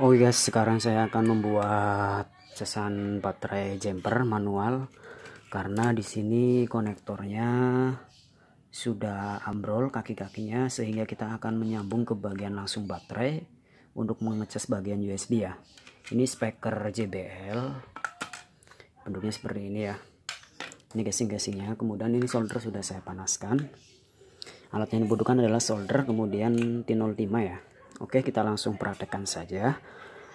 Oke oh, guys, iya, sekarang saya akan membuat cesan baterai jumper manual karena di sini konektornya sudah ambrol kaki-kakinya sehingga kita akan menyambung ke bagian langsung baterai untuk mengecas bagian USB ya. Ini speaker JBL. Bentuknya seperti ini ya. Ini gasing-gasingnya. Kemudian ini solder sudah saya panaskan. Alat yang dibutuhkan adalah solder kemudian T05 ya. Oke, kita langsung praktekkan saja.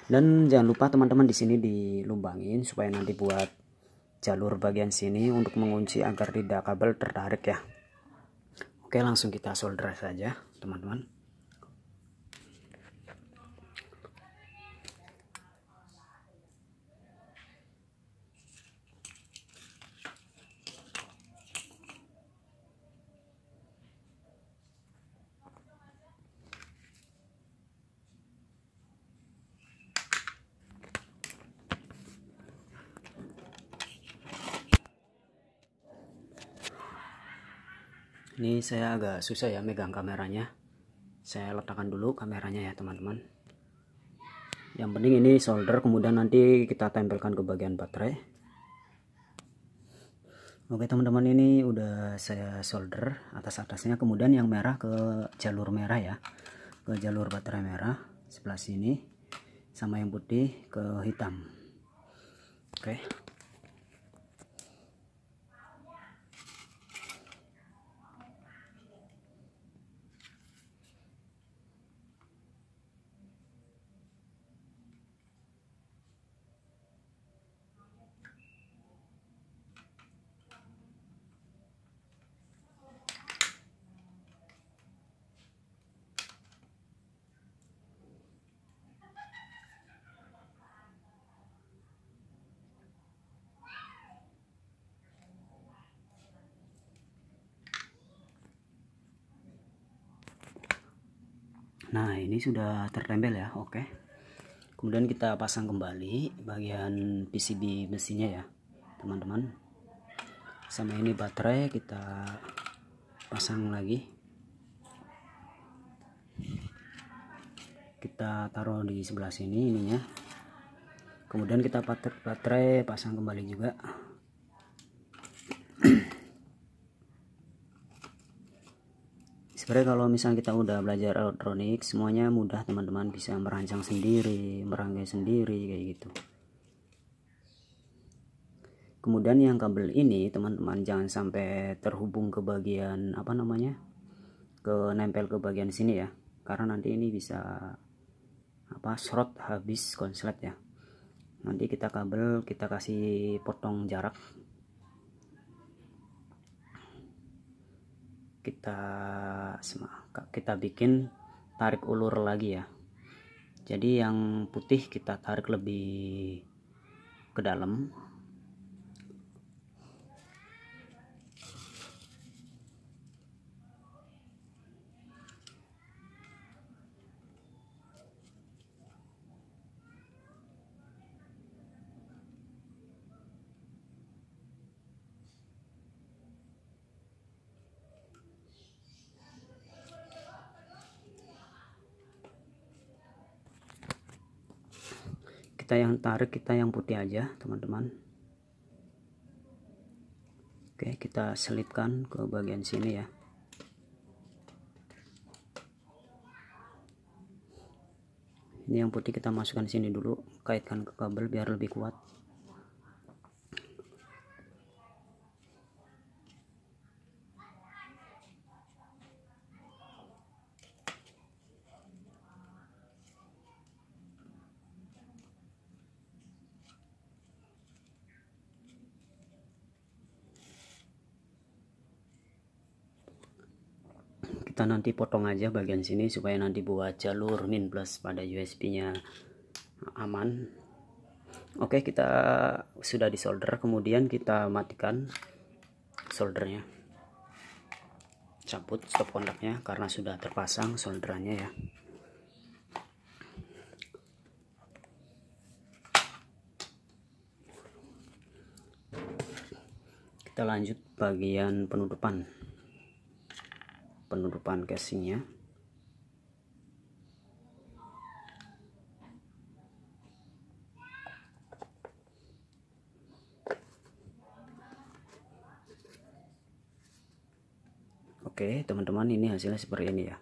Dan jangan lupa teman-teman di sini dilumbangin supaya nanti buat jalur bagian sini untuk mengunci agar tidak kabel tertarik ya. Oke, langsung kita solder saja, teman-teman. ini saya agak susah ya megang kameranya saya letakkan dulu kameranya ya teman-teman yang penting ini solder kemudian nanti kita tempelkan ke bagian baterai oke teman-teman ini udah saya solder atas-atasnya kemudian yang merah ke jalur merah ya ke jalur baterai merah sebelah sini sama yang putih ke hitam oke okay. nah ini sudah tertempel ya oke kemudian kita pasang kembali bagian PCB mesinnya ya teman-teman sama ini baterai kita pasang lagi kita taruh di sebelah sini ininya kemudian kita baterai pasang kembali juga sebenarnya kalau misalnya kita udah belajar elektronik semuanya mudah teman-teman bisa merancang sendiri merangkai sendiri kayak gitu kemudian yang kabel ini teman-teman jangan sampai terhubung ke bagian apa namanya ke nempel ke bagian sini ya karena nanti ini bisa apa short habis konslet ya nanti kita kabel kita kasih potong jarak kita kita bikin tarik ulur lagi ya jadi yang putih kita tarik lebih ke dalam kita yang tarik kita yang putih aja teman-teman oke kita selipkan ke bagian sini ya ini yang putih kita masukkan sini dulu kaitkan ke kabel biar lebih kuat kita nanti potong aja bagian sini supaya nanti buat jalur min plus pada USB nya aman oke kita sudah di solder kemudian kita matikan soldernya cabut stop kontaknya karena sudah terpasang solderannya ya kita lanjut bagian penutupan penutupan casingnya Oke teman-teman ini hasilnya seperti ini ya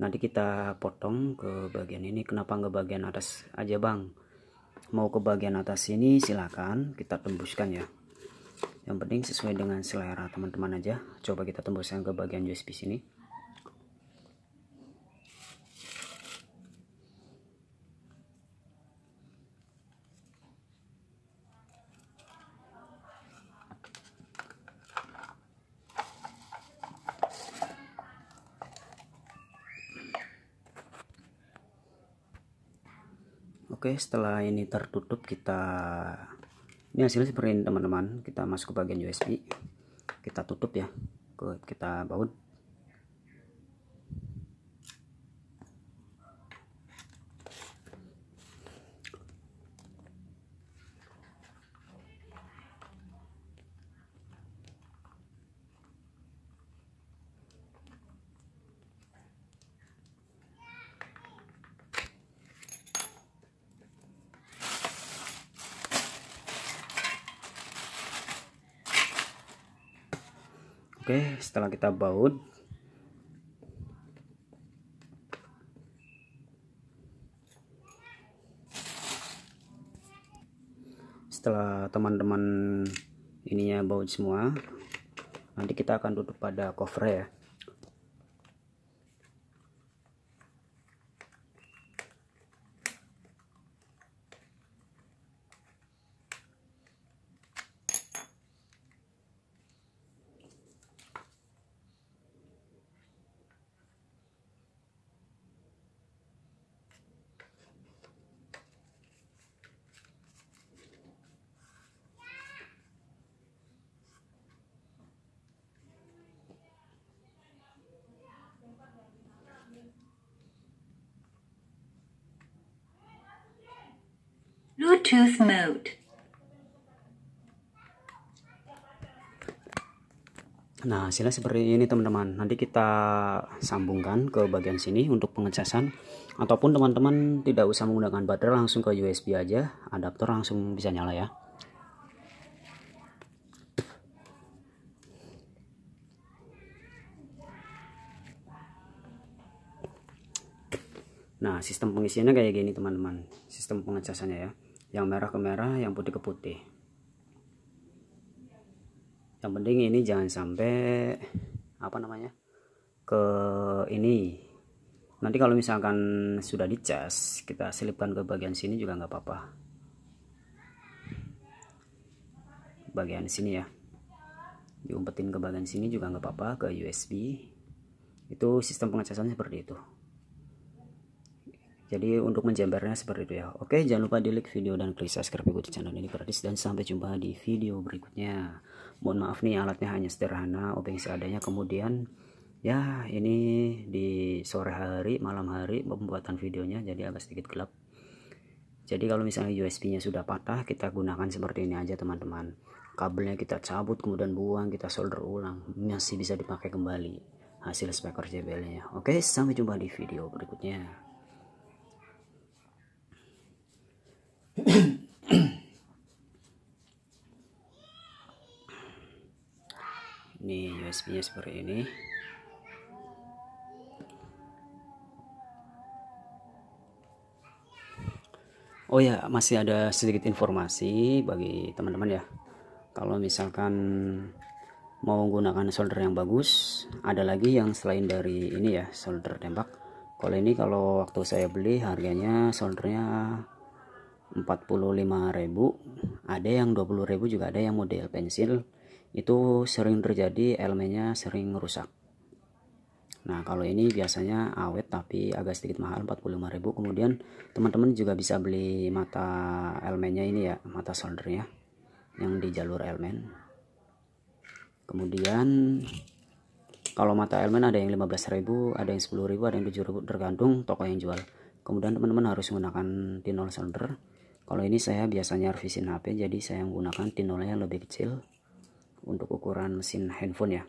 nanti kita potong ke bagian ini kenapa nggak bagian atas aja bang mau ke bagian atas ini, silahkan kita tembuskan ya yang penting sesuai dengan selera teman-teman aja coba kita tembuskan ke bagian USB sini Oke setelah ini tertutup kita ini hasilnya seperti ini teman-teman kita masuk ke bagian USB kita tutup ya kita baut Oke, setelah kita baut setelah teman-teman ininya baut semua nanti kita akan tutup pada cover ya Bluetooth mode. Nah, hasilnya seperti ini teman-teman. Nanti kita sambungkan ke bagian sini untuk pengecasan. Ataupun teman-teman tidak usah menggunakan baterai langsung ke USB aja. Adaptor langsung bisa nyala ya. Nah, sistem pengisiannya kayak gini teman-teman. Sistem pengecasannya ya yang merah ke merah yang putih ke putih yang penting ini jangan sampai apa namanya ke ini nanti kalau misalkan sudah dicas kita selipkan ke bagian sini juga nggak apa-apa bagian sini ya diumpetin ke bagian sini juga nggak apa-apa ke USB itu sistem pengecasannya seperti itu jadi untuk menjembernya seperti itu ya oke jangan lupa di like video dan klik subscribe ikuti channel ini gratis dan sampai jumpa di video berikutnya mohon maaf nih alatnya hanya sederhana obeng seadanya kemudian ya ini di sore hari malam hari pembuatan videonya jadi agak sedikit gelap jadi kalau misalnya USB nya sudah patah kita gunakan seperti ini aja teman-teman kabelnya kita cabut kemudian buang kita solder ulang masih bisa dipakai kembali hasil speaker JBL nya oke sampai jumpa di video berikutnya USB nya seperti ini Oh ya masih ada sedikit informasi bagi teman-teman ya kalau misalkan mau menggunakan solder yang bagus ada lagi yang selain dari ini ya solder tembak kalau ini kalau waktu saya beli harganya soldernya 45.000 ada yang 20.000 juga ada yang model pensil itu sering terjadi elemennya sering rusak nah kalau ini biasanya awet tapi agak sedikit mahal 45000 kemudian teman-teman juga bisa beli mata elemennya ini ya mata soldernya yang di jalur elemen kemudian kalau mata elemen ada yang 15000 ada yang 10000 ada yang 7000 tergantung toko yang jual kemudian teman-teman harus menggunakan tinol solder kalau ini saya biasanya revisin HP jadi saya menggunakan tinolnya yang lebih kecil untuk ukuran mesin handphone ya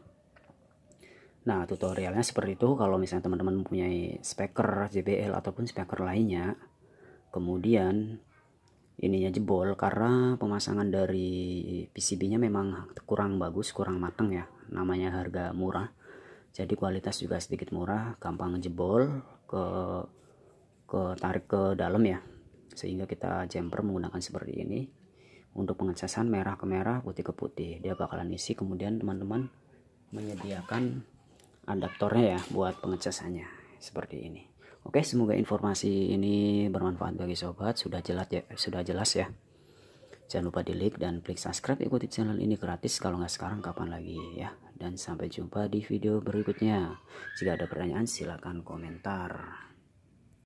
nah tutorialnya seperti itu kalau misalnya teman-teman mempunyai speaker JBL ataupun speaker lainnya kemudian ininya jebol karena pemasangan dari PCB-nya memang kurang bagus, kurang matang ya. Namanya harga murah. Jadi kualitas juga sedikit murah, gampang jebol ke ke tarik ke dalam ya. Sehingga kita jumper menggunakan seperti ini untuk pengecasan merah ke merah putih ke putih dia bakalan isi kemudian teman-teman menyediakan adaptornya ya buat pengecasannya seperti ini oke semoga informasi ini bermanfaat bagi sobat sudah jelas ya sudah jelas ya jangan lupa di like dan klik subscribe ikuti channel ini gratis kalau nggak sekarang kapan lagi ya dan sampai jumpa di video berikutnya jika ada pertanyaan silahkan komentar